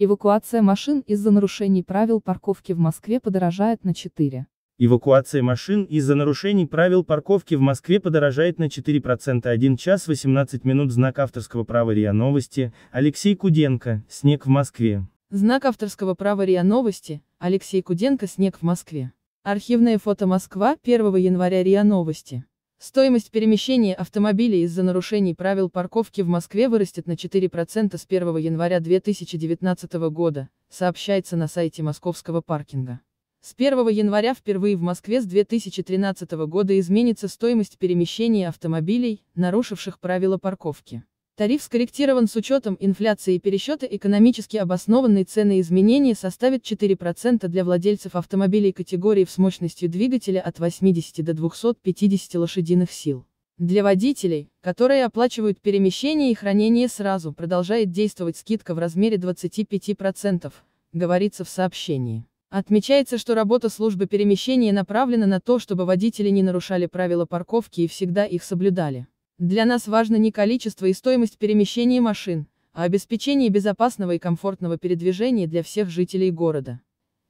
Эвакуация машин из-за нарушений правил парковки в Москве подорожает на 4. Эвакуация машин из-за нарушений правил парковки в Москве подорожает на 4% 1 час 18 минут знак авторского права РИА Новости, Алексей Куденко, снег в Москве. Знак авторского права РИА Новости, Алексей Куденко, снег в Москве. Архивное фото Москва, 1 января РИА Новости. Стоимость перемещения автомобилей из-за нарушений правил парковки в Москве вырастет на 4% с 1 января 2019 года, сообщается на сайте московского паркинга. С 1 января впервые в Москве с 2013 года изменится стоимость перемещения автомобилей, нарушивших правила парковки. Тариф скорректирован с учетом инфляции и пересчета экономически обоснованной цены изменения составит 4% для владельцев автомобилей категории с мощностью двигателя от 80 до 250 лошадиных сил. Для водителей, которые оплачивают перемещение и хранение сразу, продолжает действовать скидка в размере 25%, говорится в сообщении. Отмечается, что работа службы перемещения направлена на то, чтобы водители не нарушали правила парковки и всегда их соблюдали. Для нас важно не количество и стоимость перемещения машин, а обеспечение безопасного и комфортного передвижения для всех жителей города.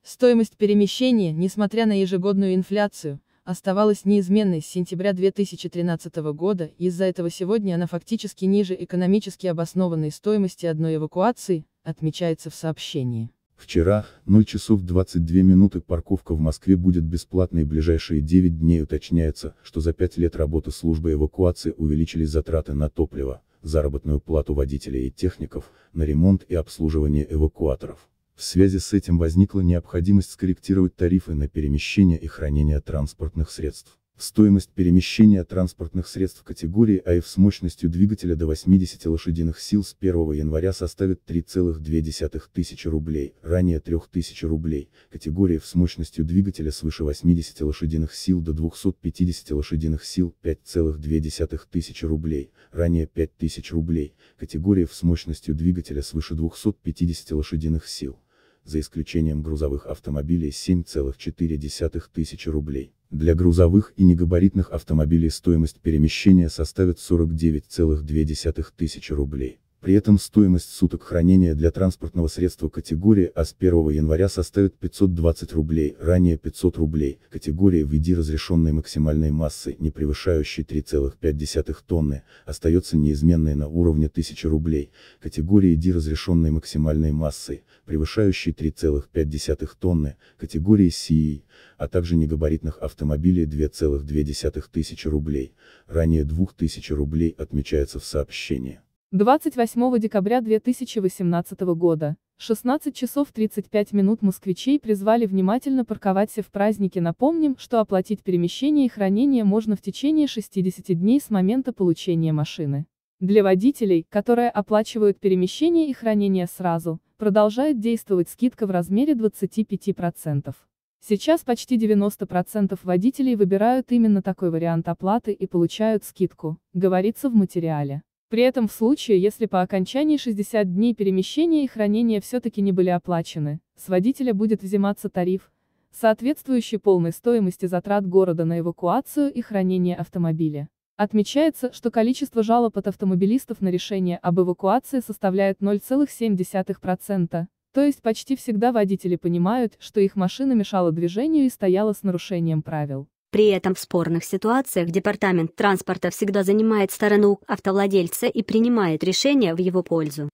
Стоимость перемещения, несмотря на ежегодную инфляцию, оставалась неизменной с сентября 2013 года, из-за этого сегодня она фактически ниже экономически обоснованной стоимости одной эвакуации, отмечается в сообщении. Вчера, 0 ну часов 22 минуты парковка в Москве будет бесплатной ближайшие 9 дней уточняется, что за 5 лет работы службы эвакуации увеличились затраты на топливо, заработную плату водителей и техников, на ремонт и обслуживание эвакуаторов. В связи с этим возникла необходимость скорректировать тарифы на перемещение и хранение транспортных средств. Стоимость перемещения транспортных средств категории АФ с мощностью двигателя до 80 лошадиных сил с 1 января составит 3,2 тысячи рублей, ранее 3 тысячи рублей, категория F с мощностью двигателя свыше 80 лошадиных сил до 250 лошадиных сил 5,2 тысячи рублей, ранее 5 тысяч рублей, категория F с мощностью двигателя свыше 250 лошадиных сил, за исключением грузовых автомобилей 7,4 тысячи рублей для грузовых и негабаритных автомобилей стоимость перемещения составит 49,2 тысячи рублей. При этом стоимость суток хранения для транспортного средства категории А с 1 января составит 520 рублей, ранее 500 рублей, категории VD разрешенной максимальной массы, не превышающей 3,5 тонны, остается неизменной на уровне 1000 рублей, категории D разрешенной максимальной массы, превышающей 3,5 тонны, категории CE, а также негабаритных автомобилей 2,2 тысячи рублей, ранее 2000 рублей отмечается в сообщении. 28 декабря 2018 года, 16 часов 35 минут москвичей призвали внимательно парковаться в празднике. Напомним, что оплатить перемещение и хранение можно в течение 60 дней с момента получения машины. Для водителей, которые оплачивают перемещение и хранение сразу, продолжает действовать скидка в размере 25%. Сейчас почти 90% водителей выбирают именно такой вариант оплаты и получают скидку, говорится в материале. При этом в случае, если по окончании 60 дней перемещения и хранения все-таки не были оплачены, с водителя будет взиматься тариф, соответствующий полной стоимости затрат города на эвакуацию и хранение автомобиля. Отмечается, что количество жалоб от автомобилистов на решение об эвакуации составляет 0,7%, то есть почти всегда водители понимают, что их машина мешала движению и стояла с нарушением правил. При этом в спорных ситуациях Департамент транспорта всегда занимает сторону автовладельца и принимает решение в его пользу.